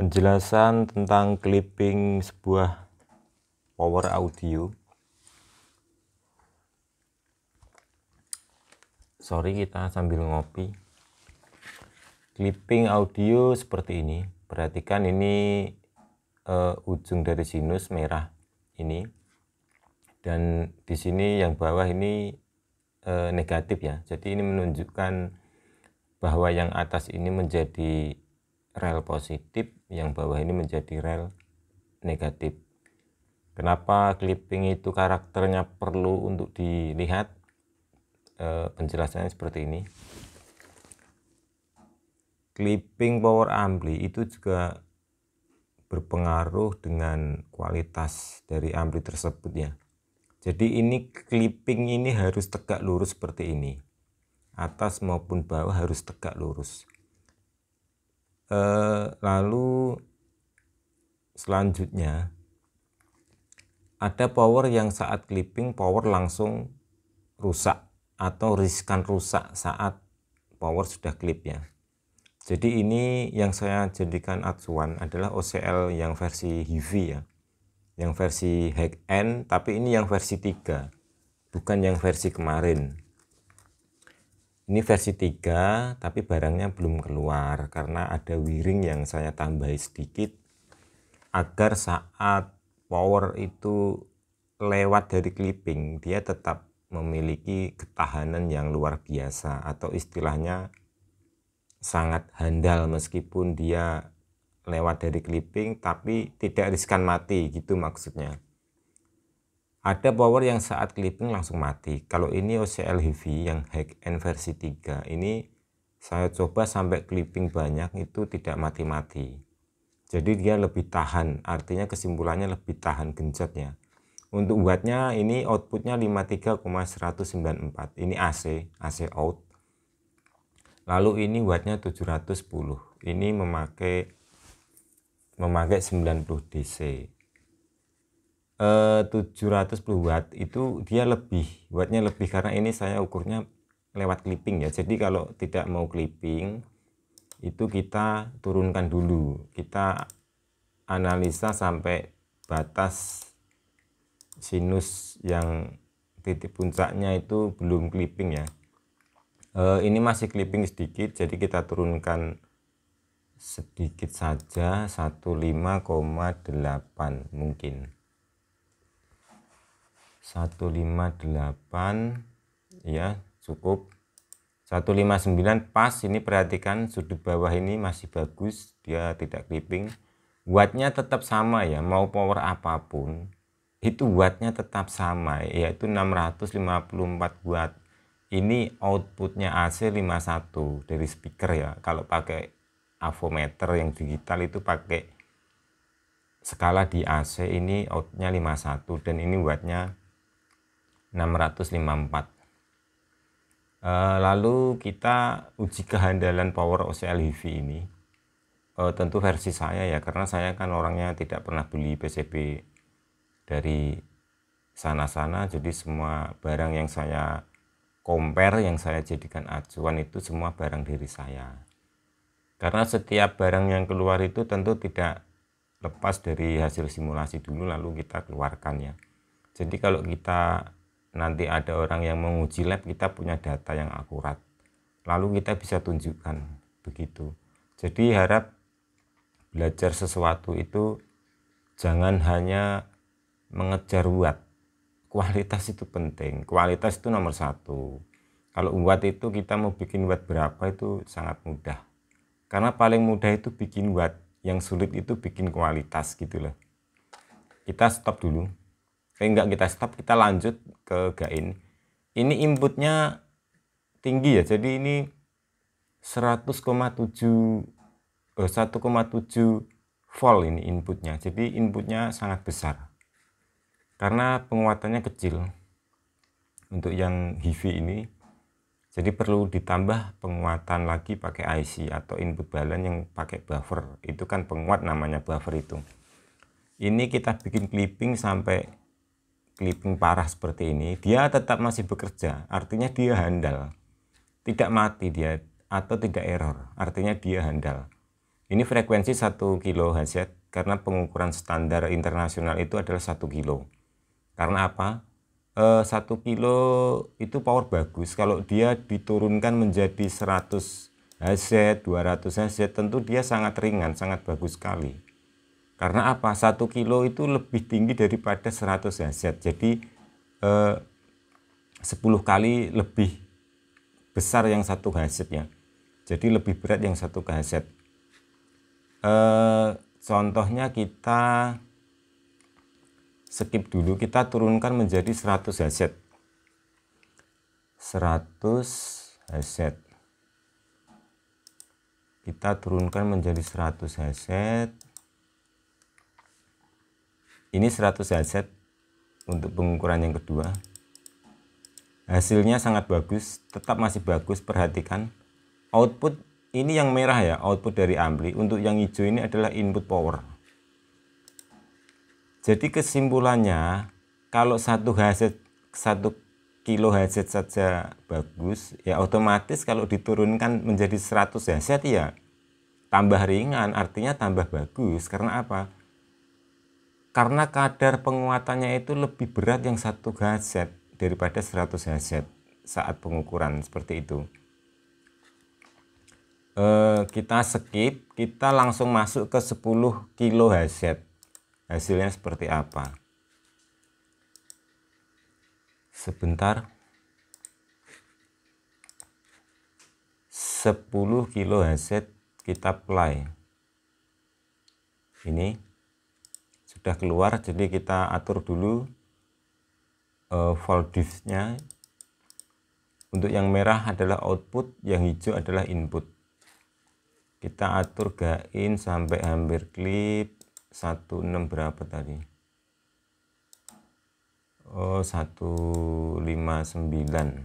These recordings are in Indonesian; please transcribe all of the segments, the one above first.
penjelasan tentang clipping sebuah power audio sorry kita sambil ngopi clipping audio seperti ini perhatikan ini uh, ujung dari sinus merah ini dan di sini yang bawah ini uh, negatif ya jadi ini menunjukkan bahwa yang atas ini menjadi rel positif yang bawah ini menjadi rel negatif kenapa clipping itu karakternya perlu untuk dilihat e, penjelasannya seperti ini clipping power ampli itu juga berpengaruh dengan kualitas dari ampli tersebut ya jadi ini clipping ini harus tegak lurus seperti ini atas maupun bawah harus tegak lurus e, lalu selanjutnya ada power yang saat clipping power langsung rusak atau riskan rusak saat power sudah clip ya jadi ini yang saya jadikan acuan adalah OCL yang versi heavy ya yang versi hack end tapi ini yang versi 3 bukan yang versi kemarin ini versi 3 tapi barangnya belum keluar karena ada wiring yang saya tambahi sedikit agar saat power itu lewat dari clipping dia tetap memiliki ketahanan yang luar biasa atau istilahnya sangat handal meskipun dia lewat dari clipping tapi tidak riskan mati gitu maksudnya ada power yang saat clipping langsung mati. Kalau ini OCL HV yang Hack N versi 3 ini saya coba sampai clipping banyak itu tidak mati-mati. Jadi dia lebih tahan, artinya kesimpulannya lebih tahan genjotnya. Untuk wattnya ini outputnya 53,194. Ini AC, AC out. Lalu ini wattnya 710. Ini memakai memakai 90 DC. 710 eh, watt itu dia lebih wattnya lebih karena ini saya ukurnya lewat clipping ya jadi kalau tidak mau clipping itu kita turunkan dulu kita analisa sampai batas sinus yang titik puncaknya itu belum clipping ya e, ini masih clipping sedikit jadi kita turunkan sedikit saja 15,8 mungkin 158 ya cukup 159 pas ini perhatikan sudut bawah ini masih bagus dia tidak clipping wattnya tetap sama ya mau power apapun itu wattnya tetap sama yaitu 654 watt ini outputnya AC 51 dari speaker ya kalau pakai avometer yang digital itu pakai skala di AC ini outnya 51 dan ini wattnya 654 eh, lalu kita uji kehandalan power OCL HiFi ini eh, tentu versi saya ya karena saya kan orangnya tidak pernah beli PCB dari sana-sana jadi semua barang yang saya compare yang saya jadikan acuan itu semua barang diri saya karena setiap barang yang keluar itu tentu tidak lepas dari hasil simulasi dulu lalu kita keluarkan ya jadi kalau kita nanti ada orang yang menguji lab kita punya data yang akurat lalu kita bisa tunjukkan begitu jadi harap belajar sesuatu itu jangan hanya mengejar buat kualitas itu penting kualitas itu nomor satu kalau buat itu kita mau bikin buat berapa itu sangat mudah karena paling mudah itu bikin buat yang sulit itu bikin kualitas gitu loh kita stop dulu sehingga nggak kita stop kita lanjut ke gain ini inputnya tinggi ya jadi ini 100,7 1,7 eh, volt ini inputnya jadi inputnya sangat besar karena penguatannya kecil untuk yang HIV ini jadi perlu ditambah penguatan lagi pakai IC atau input balance yang pakai buffer itu kan penguat namanya buffer itu ini kita bikin clipping sampai kelipung parah seperti ini, dia tetap masih bekerja. Artinya dia handal. Tidak mati dia atau tidak error. Artinya dia handal. Ini frekuensi 1 kHz karena pengukuran standar internasional itu adalah 1 kilo. Karena apa? E, eh, 1 kilo itu power bagus. Kalau dia diturunkan menjadi 100 Hz, 200 Hz, tentu dia sangat ringan, sangat bagus sekali. Karena apa? Satu kilo itu lebih tinggi daripada 100 hz. Jadi eh, 10 kali lebih besar yang satu hz Jadi lebih berat yang satu hz. Eh, contohnya kita skip dulu. Kita turunkan menjadi 100 hz. 100 hz. Kita turunkan menjadi 100 hz ini 100 Hz untuk pengukuran yang kedua hasilnya sangat bagus tetap masih bagus perhatikan output ini yang merah ya output dari ampli untuk yang hijau ini adalah input power jadi kesimpulannya kalau satu Hz satu kilo Hz saja bagus ya otomatis kalau diturunkan menjadi 100 Hz ya tambah ringan artinya tambah bagus karena apa karena kadar penguatannya itu lebih berat yang satu Hz daripada 100 Hz saat pengukuran seperti itu e, kita skip kita langsung masuk ke 10 kilo Hz hasilnya seperti apa sebentar 10 kilo Hz kita play ini sudah keluar jadi kita atur dulu uh, eh, nya untuk yang merah adalah output yang hijau adalah input kita atur gain sampai hampir klip 16 berapa tadi Oh 159 159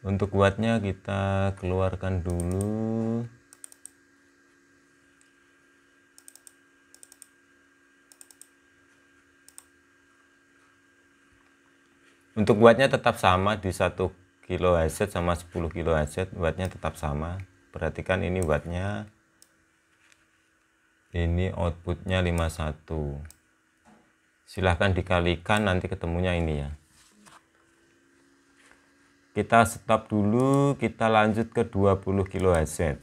untuk buatnya kita keluarkan dulu untuk buatnya tetap sama di 1 kHz sama 10 kHz buatnya tetap sama perhatikan ini buatnya, ini outputnya 51 silahkan dikalikan nanti ketemunya ini ya kita stop dulu kita lanjut ke 20 kHz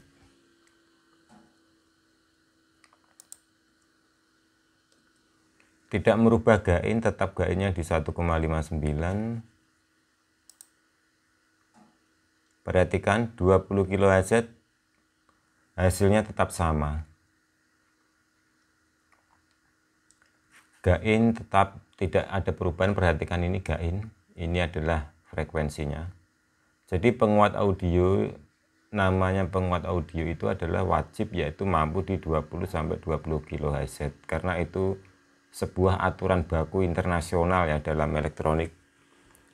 tidak merubah gain tetap gainnya di 1,59 perhatikan 20 kHz hasilnya tetap sama gain tetap tidak ada perubahan perhatikan ini gain ini adalah frekuensinya jadi penguat audio namanya penguat audio itu adalah wajib yaitu mampu di 20 sampai 20 kHz karena itu sebuah aturan baku internasional ya dalam elektronik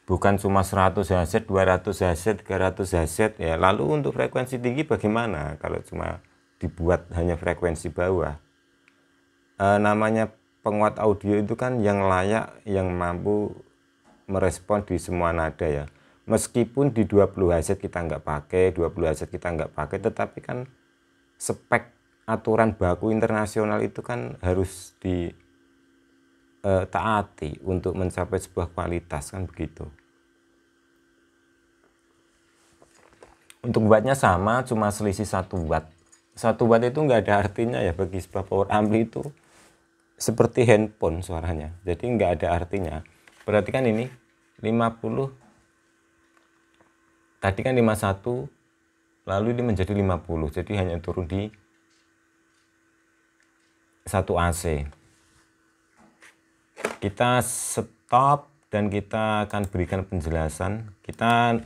bukan cuma 100 Hz, 200 Hz, 300 Hz ya. Lalu untuk frekuensi tinggi bagaimana kalau cuma dibuat hanya frekuensi bawah? E, namanya penguat audio itu kan yang layak yang mampu merespon di semua nada ya meskipun di 20 hasil kita nggak pakai 20 hasil kita nggak pakai tetapi kan spek aturan baku internasional itu kan harus di eh, taati untuk mencapai sebuah kualitas kan begitu untuk wattnya sama cuma selisih satu watt satu watt itu nggak ada artinya ya bagi sebuah power ampli itu seperti handphone suaranya jadi nggak ada artinya perhatikan ini 50 tadi kan 51 lalu ini menjadi 50 jadi hanya turun di 1 AC kita stop dan kita akan berikan penjelasan kita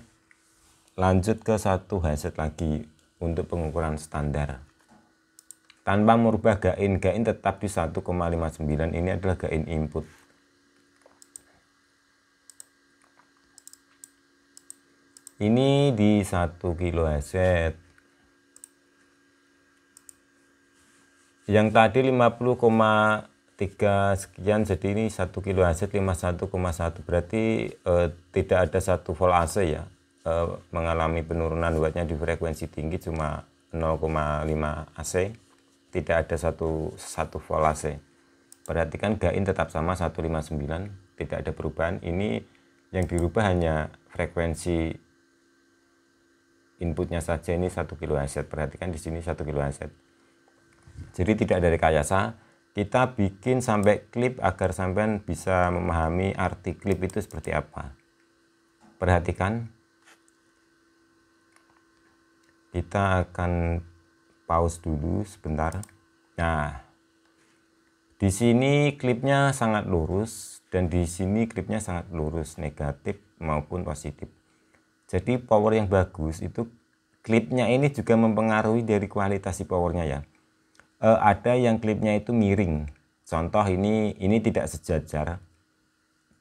lanjut ke satu headset lagi untuk pengukuran standar tanpa merubah gain gain tetap di 1,59 ini adalah gain input ini di 1 kilo aset yang tadi 50,3 sekian jadi ini 1 kilo aset 51,1 berarti eh, tidak ada satu volt AC ya eh, mengalami penurunan wattnya di frekuensi tinggi cuma 0,5 AC tidak ada satu satu volt AC perhatikan gain tetap sama 159 tidak ada perubahan ini yang dirubah hanya frekuensi inputnya saja ini satu kilo aset perhatikan di sini satu kilo aset jadi tidak ada rekayasa kita bikin sampai klip agar sampean bisa memahami arti klip itu seperti apa perhatikan kita akan pause dulu sebentar nah di sini klipnya sangat lurus dan di sini klipnya sangat lurus negatif maupun positif jadi power yang bagus itu klipnya ini juga mempengaruhi dari kualitas si powernya ya. E, ada yang klipnya itu miring. Contoh ini ini tidak sejajar.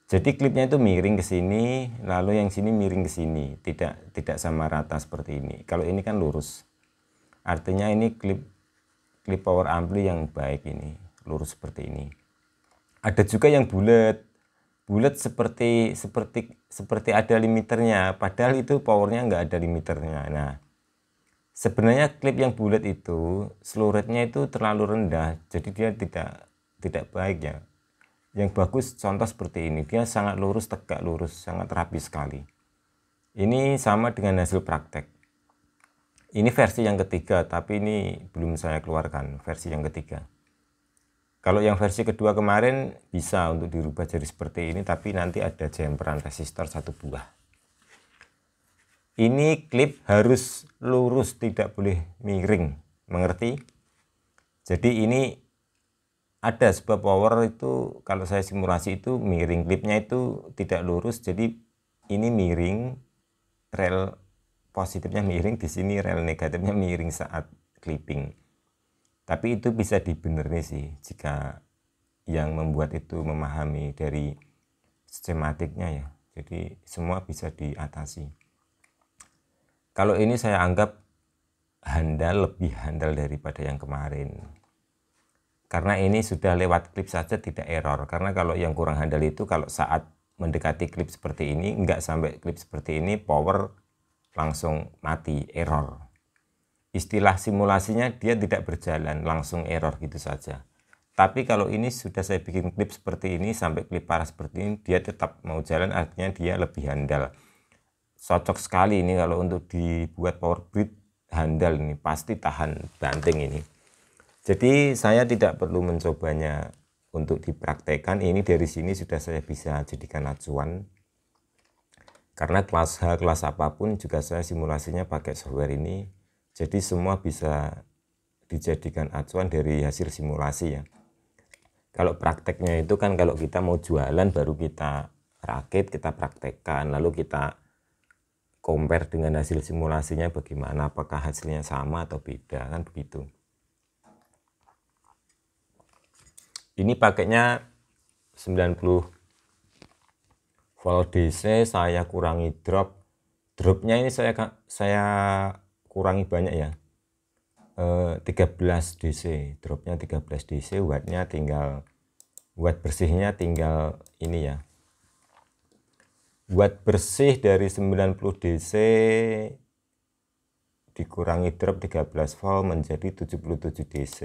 Jadi klipnya itu miring ke sini, lalu yang sini miring ke sini, tidak tidak sama rata seperti ini. Kalau ini kan lurus. Artinya ini klip klip power ampli yang baik ini, lurus seperti ini. Ada juga yang bulat bulat seperti seperti seperti ada limiternya padahal itu powernya nggak ada limiternya nah sebenarnya klip yang bulat itu slow rate-nya itu terlalu rendah jadi dia tidak tidak baik ya yang bagus contoh seperti ini dia sangat lurus tegak lurus sangat rapi sekali ini sama dengan hasil praktek ini versi yang ketiga tapi ini belum saya keluarkan versi yang ketiga kalau yang versi kedua kemarin bisa untuk dirubah jadi seperti ini tapi nanti ada jemperan resistor satu buah. Ini klip harus lurus tidak boleh miring. Mengerti? Jadi ini ada sebab power itu kalau saya simulasi itu miring klipnya itu tidak lurus jadi ini miring rel positifnya miring di sini rel negatifnya miring saat clipping tapi itu bisa dibenerin sih jika yang membuat itu memahami dari sistematiknya ya jadi semua bisa diatasi kalau ini saya anggap handal lebih handal daripada yang kemarin karena ini sudah lewat klip saja tidak error karena kalau yang kurang handal itu kalau saat mendekati klip seperti ini nggak sampai klip seperti ini power langsung mati error istilah simulasinya dia tidak berjalan langsung error gitu saja tapi kalau ini sudah saya bikin klip seperti ini sampai klip parah seperti ini dia tetap mau jalan artinya dia lebih handal cocok sekali ini kalau untuk dibuat power grid handal ini pasti tahan banting ini jadi saya tidak perlu mencobanya untuk dipraktekkan ini dari sini sudah saya bisa jadikan acuan karena kelas H kelas apapun juga saya simulasinya pakai software ini jadi semua bisa dijadikan acuan dari hasil simulasi ya. Kalau prakteknya itu kan kalau kita mau jualan baru kita rakit, kita praktekkan, lalu kita compare dengan hasil simulasinya bagaimana, apakah hasilnya sama atau beda, kan begitu. Ini pakainya 90 volt DC, saya kurangi drop. Dropnya ini saya saya kurangi banyak ya. E, 13 DC, dropnya 13 DC, wattnya tinggal watt bersihnya tinggal ini ya. Watt bersih dari 90 DC dikurangi drop 13 volt menjadi 77 DC.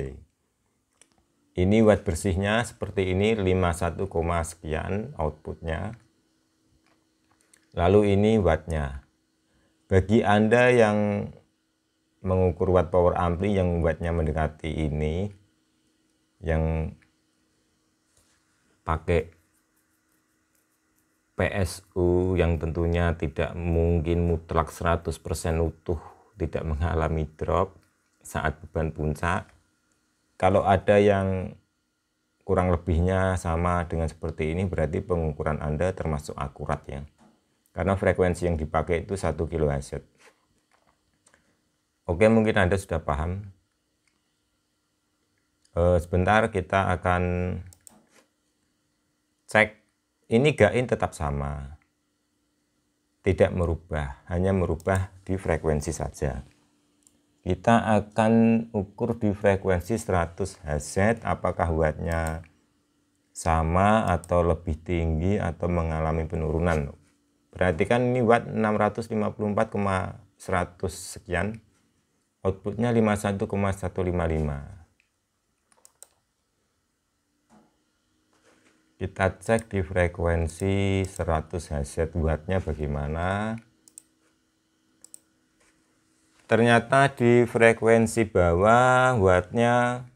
Ini watt bersihnya seperti ini 51, sekian outputnya. Lalu ini wattnya. Bagi Anda yang mengukur watt power ampli yang wattnya mendekati ini yang pakai PSU yang tentunya tidak mungkin mutlak 100% utuh tidak mengalami drop saat beban puncak kalau ada yang kurang lebihnya sama dengan seperti ini berarti pengukuran Anda termasuk akurat ya karena frekuensi yang dipakai itu 1 kHz Oke, mungkin Anda sudah paham. E, sebentar kita akan cek. Ini gain tetap sama. Tidak merubah, hanya merubah di frekuensi saja. Kita akan ukur di frekuensi 100 Hz apakah wattnya sama atau lebih tinggi atau mengalami penurunan. Perhatikan ini watt 654,100 sekian outputnya 51,155 kita cek di frekuensi 100 Hz buatnya bagaimana ternyata di frekuensi bawah buatnya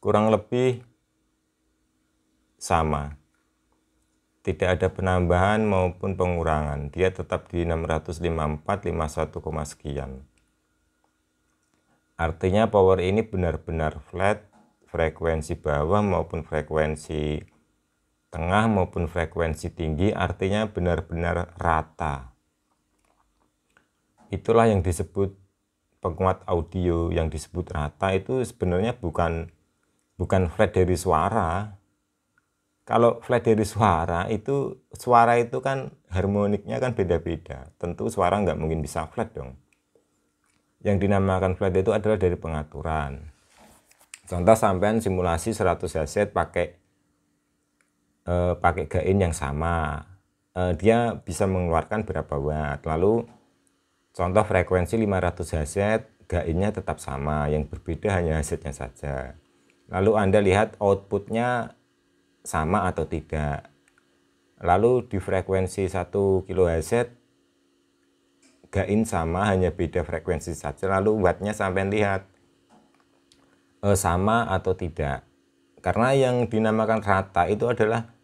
kurang lebih sama tidak ada penambahan maupun pengurangan. Dia tetap di 654,51, koma sekian. Artinya power ini benar-benar flat, frekuensi bawah maupun frekuensi tengah maupun frekuensi tinggi, artinya benar-benar rata. Itulah yang disebut penguat audio, yang disebut rata itu sebenarnya bukan bukan flat dari suara, kalau flat dari suara itu suara itu kan harmoniknya kan beda-beda tentu suara nggak mungkin bisa flat dong yang dinamakan flat itu adalah dari pengaturan contoh sampean simulasi 100 Hz pakai eh, pakai gain yang sama eh, dia bisa mengeluarkan berapa watt lalu contoh frekuensi 500 Hz gainnya tetap sama yang berbeda hanya hz saja lalu anda lihat outputnya sama atau tidak. Lalu di frekuensi 1 kHz gain sama hanya beda frekuensi saja lalu wattnya sampai lihat eh, sama atau tidak. Karena yang dinamakan rata itu adalah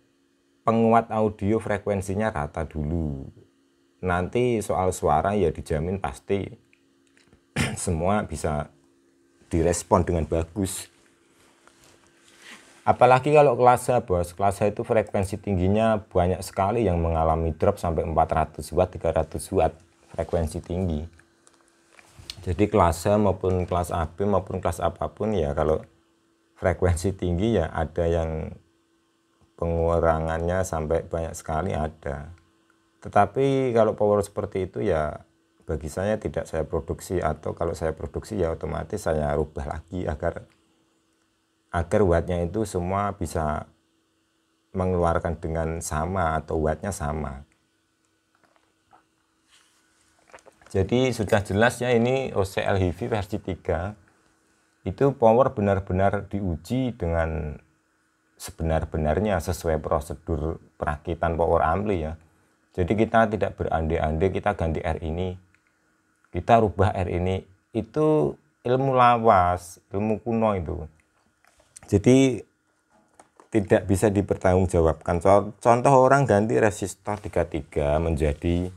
penguat audio frekuensinya rata dulu. Nanti soal suara ya dijamin pasti semua bisa direspon dengan bagus. Apalagi kalau kelas bos, kelas itu frekuensi tingginya banyak sekali yang mengalami drop sampai 400 watt, 300 watt frekuensi tinggi. Jadi kelas maupun kelas AB maupun kelas apapun ya kalau frekuensi tinggi ya ada yang pengurangannya sampai banyak sekali ada. Tetapi kalau power seperti itu ya bagi saya tidak saya produksi atau kalau saya produksi ya otomatis saya rubah lagi agar agar wattnya itu semua bisa mengeluarkan dengan sama atau wattnya sama jadi sudah jelas ya ini OCL HIVI versi 3 itu power benar-benar diuji dengan sebenar-benarnya sesuai prosedur perakitan power ampli ya jadi kita tidak berandai-andai kita ganti R ini kita rubah R ini itu ilmu lawas ilmu kuno itu jadi tidak bisa dipertanggungjawabkan. Contoh orang ganti resistor 33 menjadi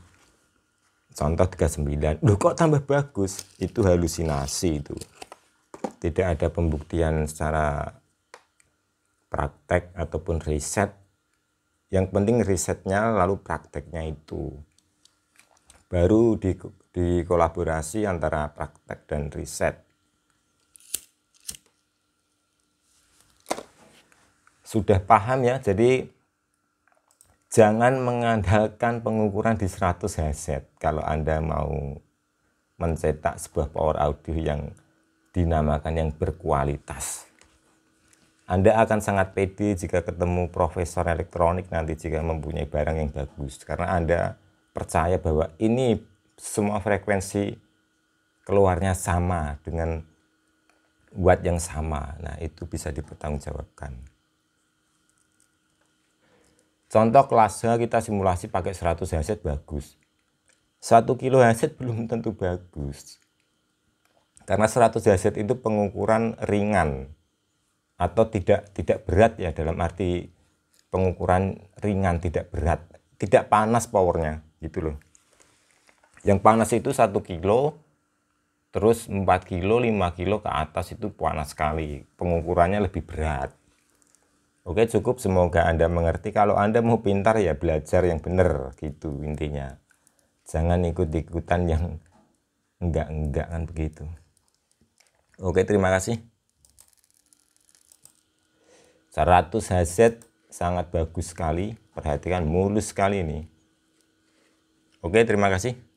contoh 39. Loh kok tambah bagus? Itu halusinasi itu. Tidak ada pembuktian secara praktek ataupun riset. Yang penting risetnya lalu prakteknya itu. Baru di, kolaborasi antara praktek dan riset. sudah paham ya jadi jangan mengandalkan pengukuran di 100 Hz kalau Anda mau mencetak sebuah power audio yang dinamakan yang berkualitas. Anda akan sangat pede jika ketemu profesor elektronik nanti jika mempunyai barang yang bagus karena Anda percaya bahwa ini semua frekuensi keluarnya sama dengan buat yang sama. Nah, itu bisa dipertanggungjawabkan. Contoh kelasnya kita simulasi pakai 100 handset bagus. 1 kilo handset belum tentu bagus. Karena 100 handset itu pengukuran ringan atau tidak tidak berat ya dalam arti pengukuran ringan tidak berat, tidak panas powernya gitu loh. Yang panas itu 1 kilo, terus 4 kilo, 5 kilo ke atas itu panas sekali. Pengukurannya lebih berat. Oke cukup semoga Anda mengerti kalau Anda mau pintar ya belajar yang benar gitu intinya. Jangan ikut-ikutan yang enggak-enggak kan begitu. Oke terima kasih. 100 Hz sangat bagus sekali. Perhatikan mulus sekali ini. Oke terima kasih.